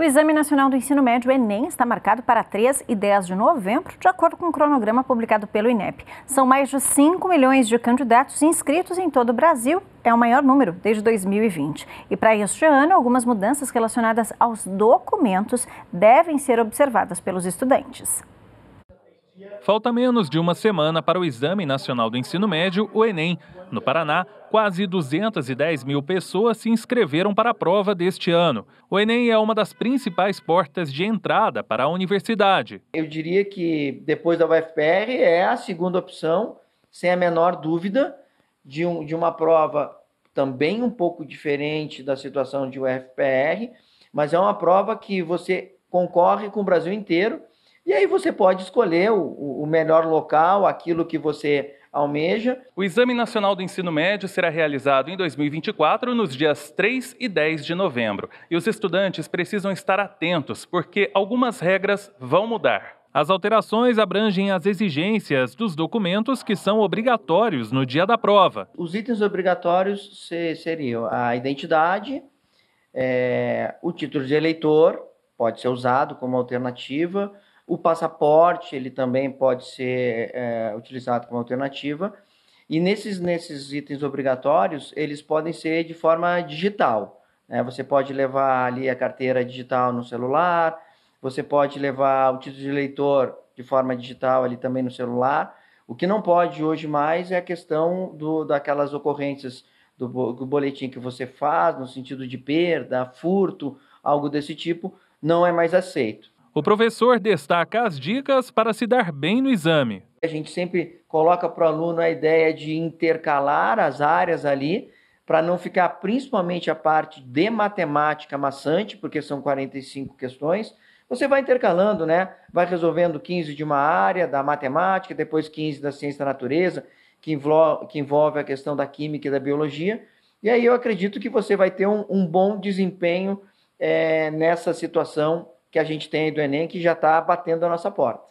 O Exame Nacional do Ensino Médio Enem está marcado para 3 e 10 de novembro, de acordo com o um cronograma publicado pelo INEP. São mais de 5 milhões de candidatos inscritos em todo o Brasil, é o maior número desde 2020. E para este ano, algumas mudanças relacionadas aos documentos devem ser observadas pelos estudantes. Falta menos de uma semana para o Exame Nacional do Ensino Médio, o Enem. No Paraná, quase 210 mil pessoas se inscreveram para a prova deste ano. O Enem é uma das principais portas de entrada para a universidade. Eu diria que depois da UFPR é a segunda opção, sem a menor dúvida, de, um, de uma prova também um pouco diferente da situação de UFPR, mas é uma prova que você concorre com o Brasil inteiro e aí você pode escolher o, o melhor local, aquilo que você almeja. O Exame Nacional do Ensino Médio será realizado em 2024, nos dias 3 e 10 de novembro. E os estudantes precisam estar atentos, porque algumas regras vão mudar. As alterações abrangem as exigências dos documentos que são obrigatórios no dia da prova. Os itens obrigatórios seriam a identidade, é, o título de eleitor, pode ser usado como alternativa, o passaporte ele também pode ser é, utilizado como alternativa. E nesses, nesses itens obrigatórios, eles podem ser de forma digital. Né? Você pode levar ali a carteira digital no celular, você pode levar o título de eleitor de forma digital ali também no celular. O que não pode hoje mais é a questão do, daquelas ocorrências do, do boletim que você faz, no sentido de perda, furto, algo desse tipo, não é mais aceito. O professor destaca as dicas para se dar bem no exame. A gente sempre coloca para o aluno a ideia de intercalar as áreas ali, para não ficar principalmente a parte de matemática maçante, porque são 45 questões. Você vai intercalando, né? Vai resolvendo 15 de uma área da matemática, depois 15 da ciência da natureza, que envolve a questão da química e da biologia. E aí eu acredito que você vai ter um, um bom desempenho é, nessa situação que a gente tem aí do Enem que já está batendo a nossa porta.